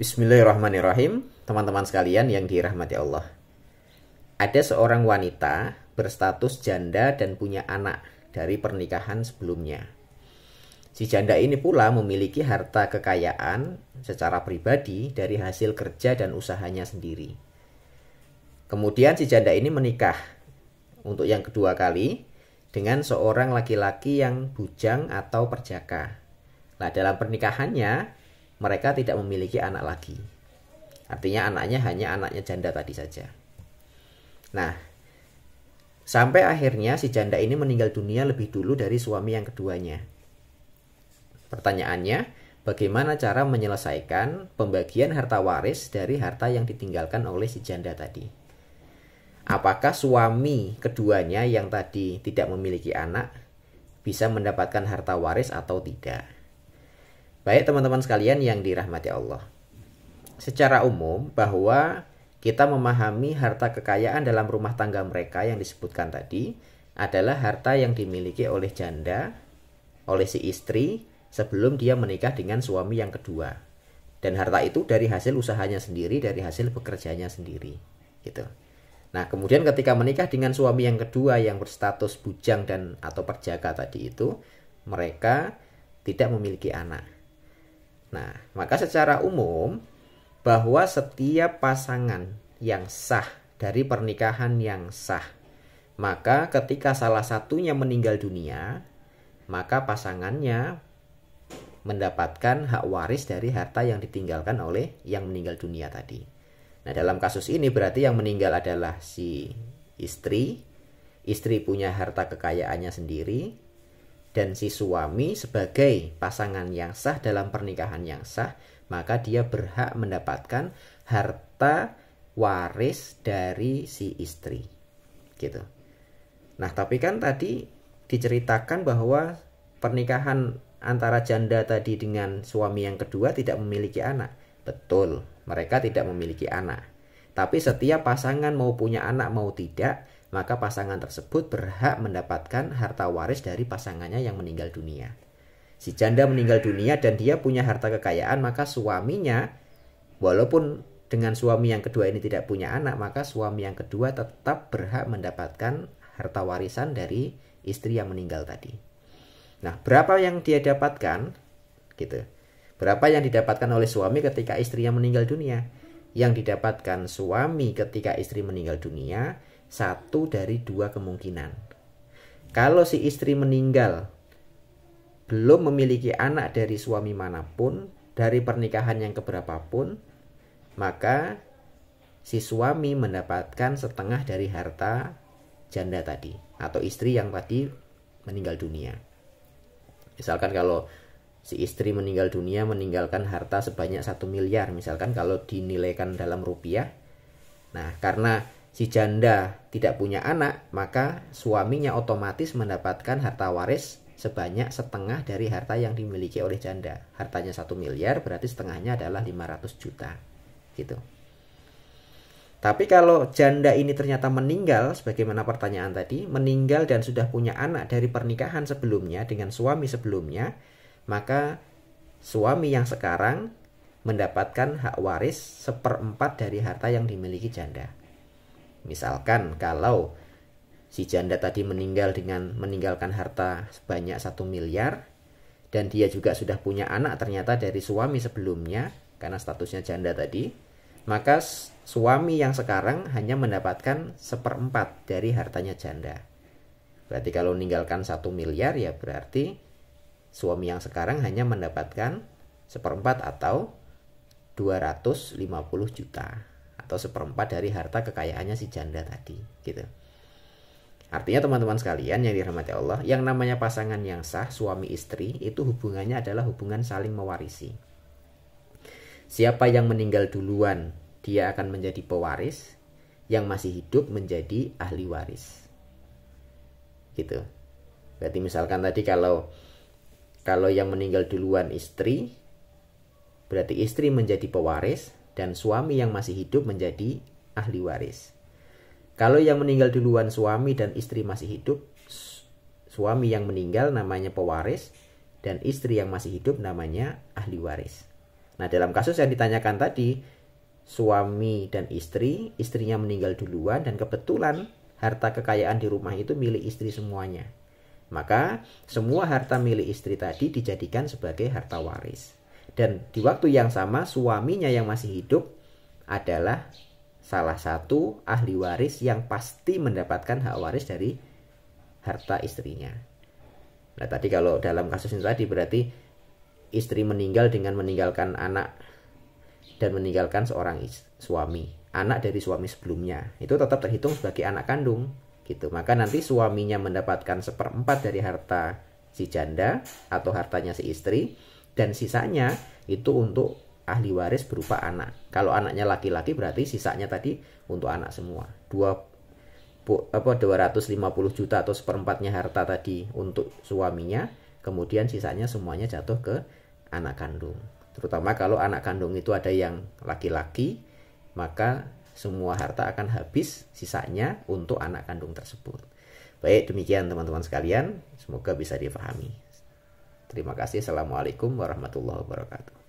Bismillahirrahmanirrahim, teman-teman sekalian yang dirahmati Allah. Ada seorang wanita berstatus janda dan punya anak dari pernikahan sebelumnya. Si janda ini pula memiliki harta kekayaan secara pribadi dari hasil kerja dan usahanya sendiri. Kemudian si janda ini menikah untuk yang kedua kali dengan seorang laki-laki yang bujang atau perjaka. Nah, dalam pernikahannya mereka tidak memiliki anak lagi. Artinya anaknya hanya anaknya janda tadi saja. Nah, sampai akhirnya si janda ini meninggal dunia lebih dulu dari suami yang keduanya. Pertanyaannya, bagaimana cara menyelesaikan pembagian harta waris dari harta yang ditinggalkan oleh si janda tadi? Apakah suami keduanya yang tadi tidak memiliki anak bisa mendapatkan harta waris atau tidak? Baik teman-teman sekalian yang dirahmati Allah. Secara umum bahwa kita memahami harta kekayaan dalam rumah tangga mereka yang disebutkan tadi adalah harta yang dimiliki oleh janda, oleh si istri sebelum dia menikah dengan suami yang kedua. Dan harta itu dari hasil usahanya sendiri, dari hasil bekerjanya sendiri. Gitu. Nah, kemudian ketika menikah dengan suami yang kedua yang berstatus bujang dan atau perjaka tadi itu, mereka tidak memiliki anak Nah, maka secara umum bahwa setiap pasangan yang sah dari pernikahan yang sah, maka ketika salah satunya meninggal dunia, maka pasangannya mendapatkan hak waris dari harta yang ditinggalkan oleh yang meninggal dunia tadi. Nah, dalam kasus ini berarti yang meninggal adalah si istri, istri punya harta kekayaannya sendiri, dan si suami sebagai pasangan yang sah dalam pernikahan yang sah, maka dia berhak mendapatkan harta waris dari si istri. Gitu. Nah, tapi kan tadi diceritakan bahwa pernikahan antara janda tadi dengan suami yang kedua tidak memiliki anak. Betul, mereka tidak memiliki anak. Tapi setiap pasangan mau punya anak mau tidak, maka pasangan tersebut berhak mendapatkan harta waris dari pasangannya yang meninggal dunia. Si janda meninggal dunia dan dia punya harta kekayaan, maka suaminya walaupun dengan suami yang kedua ini tidak punya anak, maka suami yang kedua tetap berhak mendapatkan harta warisan dari istri yang meninggal tadi. Nah, berapa yang dia dapatkan? Gitu. Berapa yang didapatkan oleh suami ketika istri yang meninggal dunia? yang didapatkan suami ketika istri meninggal dunia satu dari dua kemungkinan. Kalau si istri meninggal belum memiliki anak dari suami manapun dari pernikahan yang keberapapun, maka si suami mendapatkan setengah dari harta janda tadi atau istri yang tadi meninggal dunia. Misalkan kalau si istri meninggal dunia meninggalkan harta sebanyak satu miliar misalkan kalau dinilaikan dalam rupiah nah karena si janda tidak punya anak maka suaminya otomatis mendapatkan harta waris sebanyak setengah dari harta yang dimiliki oleh janda hartanya satu miliar berarti setengahnya adalah 500 juta gitu tapi kalau janda ini ternyata meninggal, sebagaimana pertanyaan tadi, meninggal dan sudah punya anak dari pernikahan sebelumnya dengan suami sebelumnya, maka suami yang sekarang mendapatkan hak waris seperempat dari harta yang dimiliki janda. Misalkan kalau si janda tadi meninggal dengan meninggalkan harta sebanyak satu miliar dan dia juga sudah punya anak ternyata dari suami sebelumnya karena statusnya janda tadi, maka suami yang sekarang hanya mendapatkan seperempat dari hartanya janda. Berarti kalau meninggalkan satu miliar ya berarti Suami yang sekarang hanya mendapatkan seperempat atau 250 juta atau seperempat dari harta kekayaannya si janda tadi gitu. Artinya teman-teman sekalian yang dirahmati Allah, yang namanya pasangan yang sah suami istri itu hubungannya adalah hubungan saling mewarisi. Siapa yang meninggal duluan, dia akan menjadi pewaris, yang masih hidup menjadi ahli waris. Gitu. Berarti misalkan tadi kalau kalau yang meninggal duluan istri, berarti istri menjadi pewaris dan suami yang masih hidup menjadi ahli waris. Kalau yang meninggal duluan suami dan istri masih hidup, suami yang meninggal namanya pewaris dan istri yang masih hidup namanya ahli waris. Nah, dalam kasus yang ditanyakan tadi, suami dan istri, istrinya meninggal duluan dan kebetulan harta kekayaan di rumah itu milik istri semuanya. Maka semua harta milik istri tadi dijadikan sebagai harta waris. Dan di waktu yang sama suaminya yang masih hidup adalah salah satu ahli waris yang pasti mendapatkan hak waris dari harta istrinya. Nah tadi kalau dalam kasus ini tadi berarti istri meninggal dengan meninggalkan anak dan meninggalkan seorang suami anak dari suami sebelumnya itu tetap terhitung sebagai anak kandung gitu. Maka nanti suaminya mendapatkan seperempat dari harta si janda atau hartanya si istri dan sisanya itu untuk ahli waris berupa anak. Kalau anaknya laki-laki berarti sisanya tadi untuk anak semua. Dua apa 250 juta atau seperempatnya harta tadi untuk suaminya, kemudian sisanya semuanya jatuh ke anak kandung. Terutama kalau anak kandung itu ada yang laki-laki, maka semua harta akan habis sisanya untuk anak kandung tersebut. Baik, demikian teman-teman sekalian, semoga bisa difahami. Terima kasih. Assalamualaikum warahmatullahi wabarakatuh.